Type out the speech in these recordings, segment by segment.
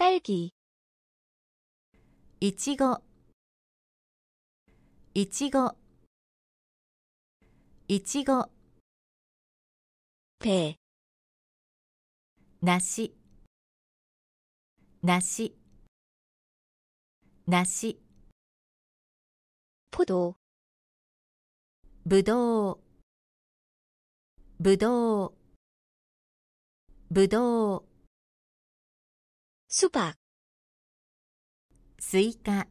딸기이치고이치고이치고배나시나시나시포도부도부도부도 수박 스이카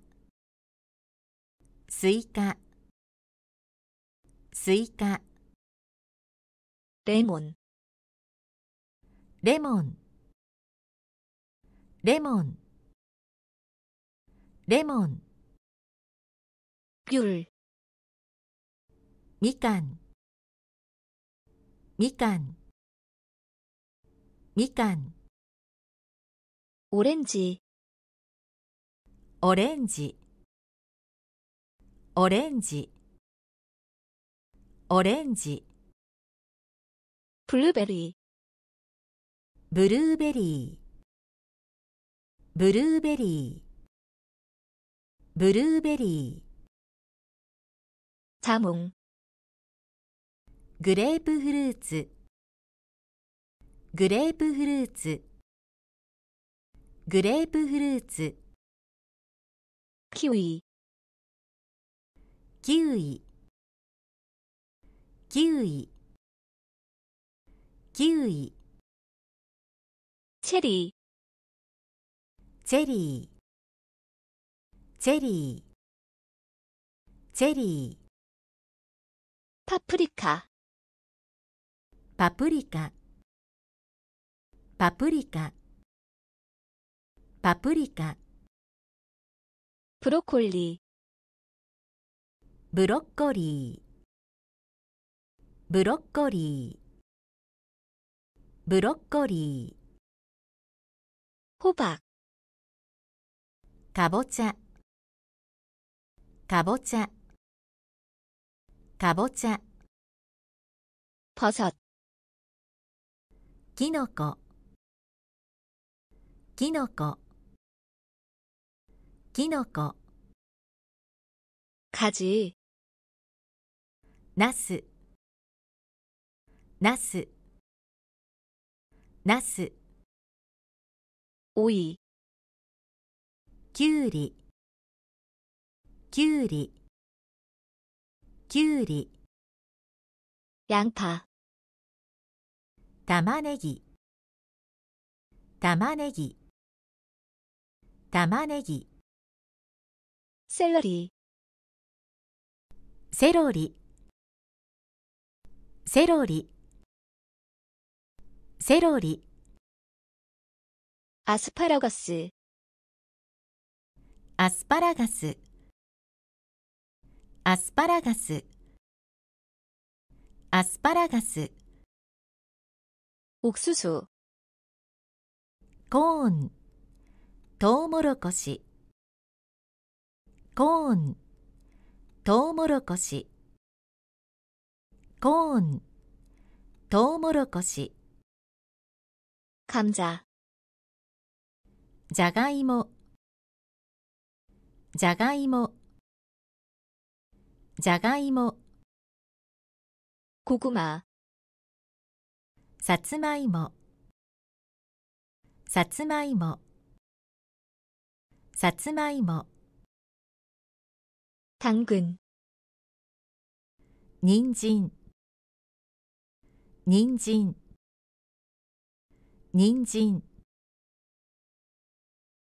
스이카 스이카 레몬 레몬 레몬 레몬 귤 미간 미간 미간 オレンジオレンジオレンジオレンジブルーベリーブルーベリーブルーベリーブルーベリーモングレープフルーツグレープフルーツグレープフルーツキウイキウイキウイキウイチェリーチェリーチェリーチェリーパプリカパプリカパプリカパプリカブロッコリーブロッコリーブロッコリーブロッコリーホバかぼちゃかぼちゃかぼちゃポソッきのこきのこ。キノコきのこかじなすなすなすおいきゅうりきゅうりきゅうりやんぱ玉ねぎ玉ねぎ玉ねぎセロリセロリセロリセロリアスパラガスアスパラガスアスパラガスアスパラガス옥수コーントウモロコシコーントウモロコシコーントウモロコシ감자じゃがいもじゃがいもじゃがいも고구마さつまいもさつまいもさつまいもにんじん。人参人参